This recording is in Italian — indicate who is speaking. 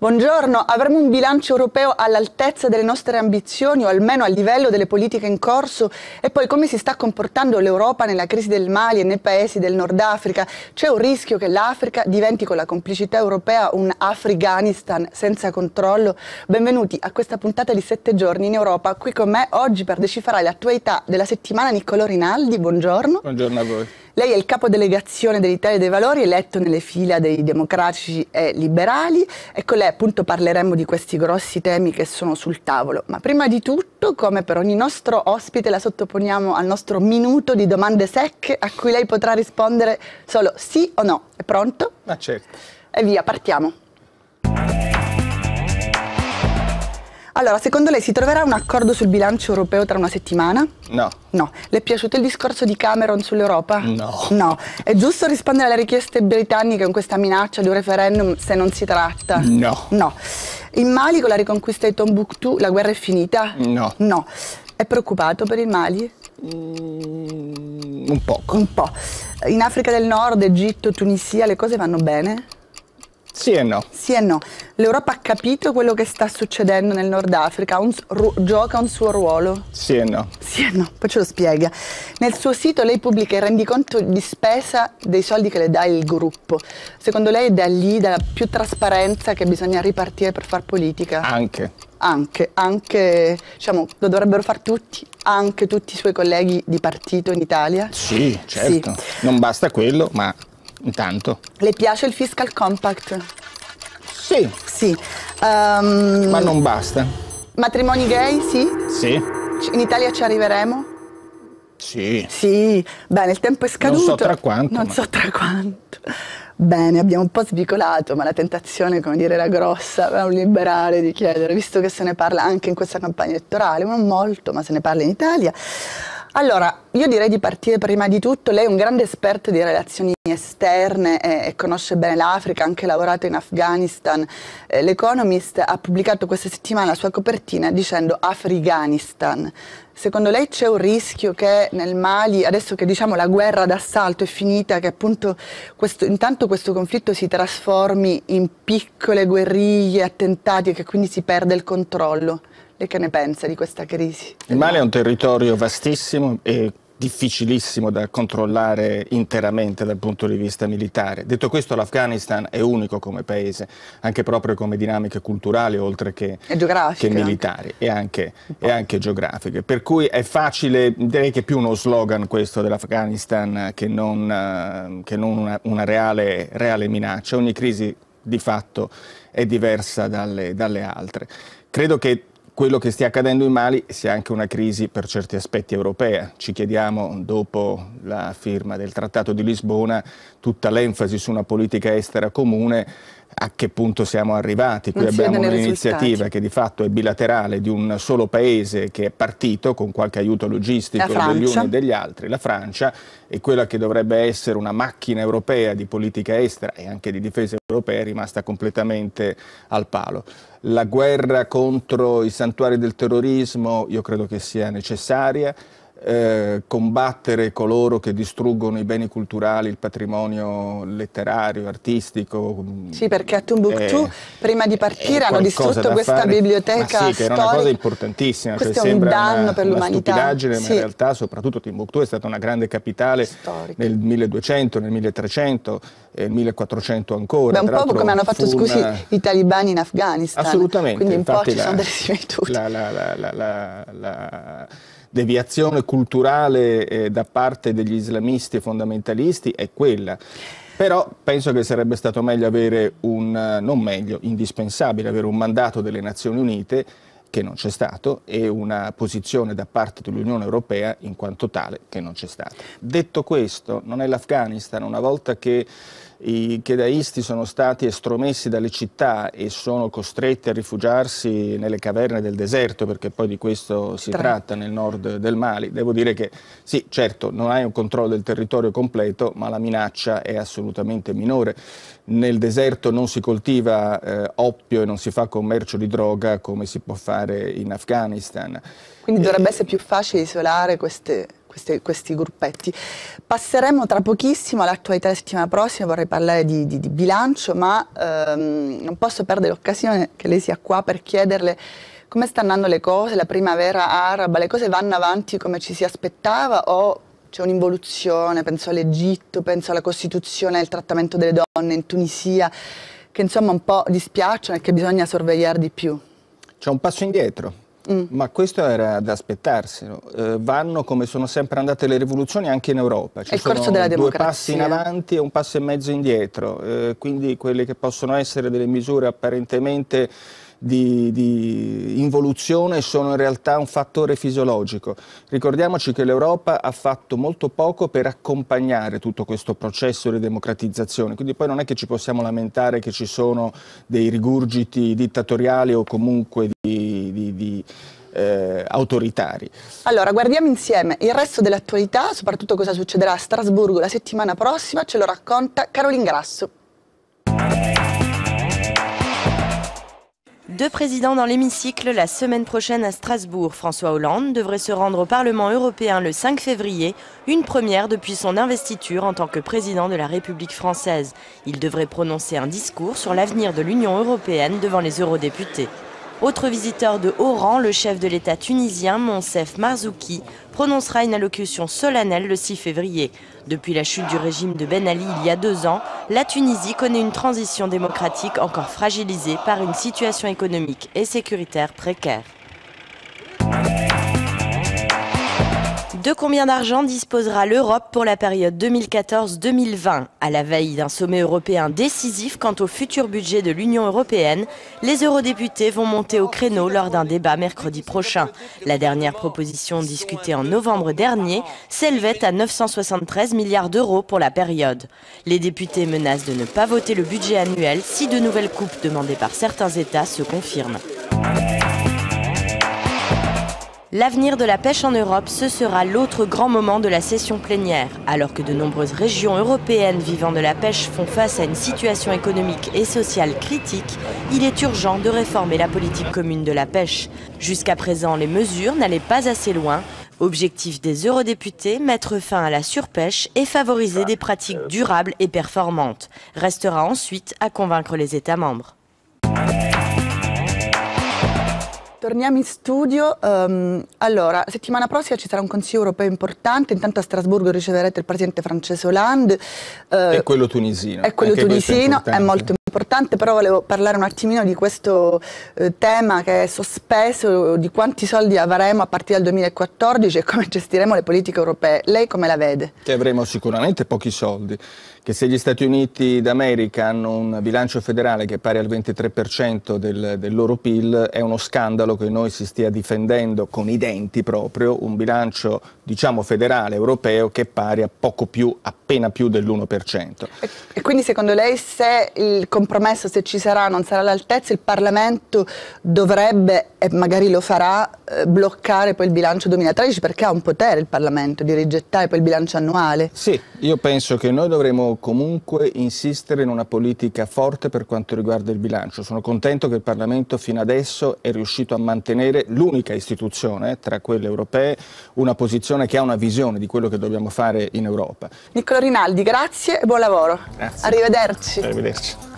Speaker 1: Buongiorno, avremo un bilancio europeo all'altezza delle nostre ambizioni o almeno al livello delle politiche in corso? E poi come si sta comportando l'Europa nella crisi del Mali e nei paesi del Nord Africa? C'è un rischio che l'Africa diventi con la complicità europea un Afghanistan senza controllo? Benvenuti a questa puntata di 7 giorni in Europa. Qui con me oggi per decifrare l'attualità della settimana Niccolò Rinaldi, buongiorno.
Speaker 2: Buongiorno a voi.
Speaker 1: Lei è il capodelegazione dell'Italia dei Valori, eletto nelle fila dei democratici e liberali. Ecco lei appunto parleremo di questi grossi temi che sono sul tavolo, ma prima di tutto, come per ogni nostro ospite, la sottoponiamo al nostro minuto di domande secche a cui lei potrà rispondere solo sì o no. È pronto? Ma certo. E via, partiamo. Allora, secondo lei si troverà un accordo sul bilancio europeo tra una settimana? No. No. Le è piaciuto il discorso di Cameron sull'Europa? No. No. È giusto rispondere alle richieste britanniche con questa minaccia di un referendum se non si tratta? No. No. In Mali con la riconquista di Tombouctou la guerra è finita? No. No. È preoccupato per il Mali? Mm, un poco. Un po'. In Africa del Nord, Egitto, Tunisia le cose vanno bene? Sì e no. Sì e no. L'Europa ha capito quello che sta succedendo nel Nord Africa, un, ru, gioca un suo ruolo. Sì e no. Sì e no, poi ce lo spiega. Nel suo sito lei pubblica il rendiconto di spesa dei soldi che le dà il gruppo. Secondo lei è da lì, dalla più trasparenza che bisogna ripartire per far politica? Anche. Anche, anche, diciamo, lo dovrebbero fare tutti, anche tutti i suoi colleghi di partito in Italia?
Speaker 2: Sì, certo. Sì. Non basta quello, ma Intanto.
Speaker 1: Le piace il fiscal compact?
Speaker 2: Sì. Sì. Um, Ma non basta.
Speaker 1: Matrimoni gay, sì? Sì. In Italia ci arriveremo?
Speaker 2: Sì. Sì,
Speaker 1: bene, il tempo è scaduto. Non so tra quanto. Non ma... so tra quanto. Bene, abbiamo un po' svicolato, ma la tentazione, come dire, era grossa, era un liberale di chiedere, visto che se ne parla anche in questa campagna elettorale, non molto, ma se ne parla in Italia. Allora, io direi di partire prima di tutto, lei è un grande esperto di relazioni esterne e, conosce bene l'Africa, ha anche lavorato in Afghanistan. Eh, L'Economist ha pubblicato questa settimana la sua copertina dicendo Afghanistan. Secondo lei c'è un rischio che nel Mali, adesso che diciamo la guerra d'assalto è finita, che appunto questo, intanto questo conflitto si trasformi in piccole guerriglie, attentati e che quindi si perde il controllo? Lei che ne pensa di questa crisi?
Speaker 2: Il Mali è un territorio vastissimo e difficilissimo da controllare interamente dal punto di vista militare. Detto questo, l'Afghanistan è unico come paese, anche proprio come dinamiche culturali, oltre che, che militari e anche, e anche, geografiche. Per cui è facile, direi che è più uno slogan questo dell'Afghanistan che non, eh, che non una, una reale, reale, minaccia. Ogni crisi di fatto è diversa dalle, dalle altre. Credo che quello che stia accadendo in Mali sia anche una crisi per certi aspetti europea. Ci chiediamo, dopo la firma del Trattato di Lisbona, tutta l'enfasi su una politica estera comune, a che punto siamo arrivati. Qui abbiamo un'iniziativa che di fatto è bilaterale di un solo paese che è partito con qualche aiuto logistico degli uni e degli altri, la Francia, e quella che dovrebbe essere una macchina europea di politica estera e anche di difesa europea è rimasta completamente al palo. La guerra contro i santuari del terrorismo io credo che sia necessaria, eh, combattere coloro che distruggono i beni culturali, il patrimonio letterario, artistico.
Speaker 1: Sì, perché a Timbuktu eh, prima di partire, hanno distrutto questa fare. biblioteca. Ma sì, che era una cosa
Speaker 2: importantissima. Cioè Questo cioè, è un danno una, per l'umanità. Sì. in realtà, soprattutto Timbuktu è stata una grande capitale Storica. nel 1200, nel 1300, nel 1400 ancora. Beh, un po' come hanno fatto, scusi, una... i
Speaker 1: talibani in Afghanistan. Assolutamente. Quindi un po' ci la, sono delle similitudini.
Speaker 2: La, la, deviazione culturale eh, da parte degli islamisti fondamentalisti è quella. Però penso che sarebbe stato meglio avere un, eh, non meglio, indispensabile avere un mandato delle Nazioni Unite che non c'è stato e una posizione da parte dell'Unione Europea in quanto tale che non c'è stata. Detto questo, non è l'Afghanistan, una volta che i chedaisti sono stati estromessi dalle città e sono costretti a rifugiarsi nelle caverne del deserto, perché poi di questo si Tre. tratta nel nord del Mali. Devo dire che sì, certo, non hai un controllo del territorio completo, ma la minaccia è assolutamente minore. Nel deserto non si coltiva eh, oppio e non si fa commercio di droga come si può fare in Afghanistan. Quindi dovrebbe eh, essere
Speaker 1: più facile isolare queste questi, questi gruppetti. Passeremo tra pochissimo all'attualità della settimana prossima, vorrei parlare di, di, di bilancio, ma ehm, non posso perdere l'occasione che lei sia qua per chiederle come stanno andando le cose, la primavera araba, le cose vanno avanti come ci si aspettava o c'è un'involuzione, penso all'Egitto, penso alla Costituzione, al trattamento delle donne in Tunisia, che insomma un po' dispiacciono e che bisogna sorvegliare di più. C'è un passo indietro,
Speaker 2: Mm. Ma questo era da aspettarselo. Eh, vanno come sono sempre andate le rivoluzioni anche in Europa. Ci il sono corso della due passi in avanti e un passo e mezzo indietro. Eh, quindi quelle che possono essere delle misure apparentemente di, di, involuzione sono in realtà un fattore fisiologico. Ricordiamoci che l'Europa ha fatto molto poco per accompagnare tutto questo processo di democratizzazione, quindi poi non è che ci possiamo lamentare che ci sono dei rigurgiti dittatoriali o comunque di regardons eh, autoritari.
Speaker 1: Allora, guardiamo insieme il resto dell'attualità, soprattutto cosa succederà a Strasbourg la semaine prossima, ce lo racconta Caroline Grasso.
Speaker 3: Deux présidents dans l'hémicycle la semaine prochaine à Strasbourg. François Hollande devrait se rendre au Parlement européen le 5 février, une première depuis son investiture en tant que président de la République française. Il devrait prononcer un discours sur l'avenir de l'Union européenne devant les eurodéputés. Autre visiteur de haut rang, le chef de l'État tunisien, Monsef Marzouki, prononcera une allocution solennelle le 6 février. Depuis la chute du régime de Ben Ali il y a deux ans, la Tunisie connaît une transition démocratique encore fragilisée par une situation économique et sécuritaire précaire. De combien d'argent disposera l'Europe pour la période 2014-2020 À la veille d'un sommet européen décisif quant au futur budget de l'Union européenne, les eurodéputés vont monter au créneau lors d'un débat mercredi prochain. La dernière proposition discutée en novembre dernier s'élevait à 973 milliards d'euros pour la période. Les députés menacent de ne pas voter le budget annuel si de nouvelles coupes demandées par certains États se confirment. L'avenir de la pêche en Europe, ce sera l'autre grand moment de la session plénière. Alors que de nombreuses régions européennes vivant de la pêche font face à une situation économique et sociale critique, il est urgent de réformer la politique commune de la pêche. Jusqu'à présent, les mesures n'allaient pas assez loin. Objectif des eurodéputés, mettre fin à la surpêche et favoriser des pratiques durables et performantes. Restera ensuite à convaincre les États membres.
Speaker 1: Torniamo in studio. Um, allora, settimana prossima ci sarà un consiglio europeo importante. Intanto a Strasburgo riceverete il presidente francese Hollande. Uh, e
Speaker 2: quello tunisino. E quello tunisino, è, è molto
Speaker 1: importante, però volevo parlare un attimino di questo eh, tema che è sospeso, di quanti soldi avremo a partire dal 2014 e come gestiremo le politiche europee. Lei come la vede?
Speaker 2: Che avremo sicuramente pochi soldi che se gli Stati Uniti d'America hanno un bilancio federale che è pari al 23% del, del, loro PIL, è uno scandalo che noi si stia difendendo con i denti proprio un bilancio diciamo federale europeo che è pari a poco più, appena più dell'1%. E,
Speaker 1: e quindi secondo lei se il compromesso, se ci sarà, non sarà all'altezza, il Parlamento dovrebbe, e magari lo farà, eh, bloccare poi il bilancio 2013 perché ha un potere il Parlamento di rigettare poi il bilancio annuale?
Speaker 2: Sì, io penso che noi dovremmo comunque insistere in una politica forte per quanto riguarda il bilancio. Sono contento che il Parlamento fino adesso è riuscito a mantenere l'unica istituzione tra quelle europee, una posizione che ha una visione di quello che dobbiamo fare in Europa.
Speaker 1: Nicola Rinaldi, grazie e buon lavoro. Grazie. Arrivederci. Arrivederci.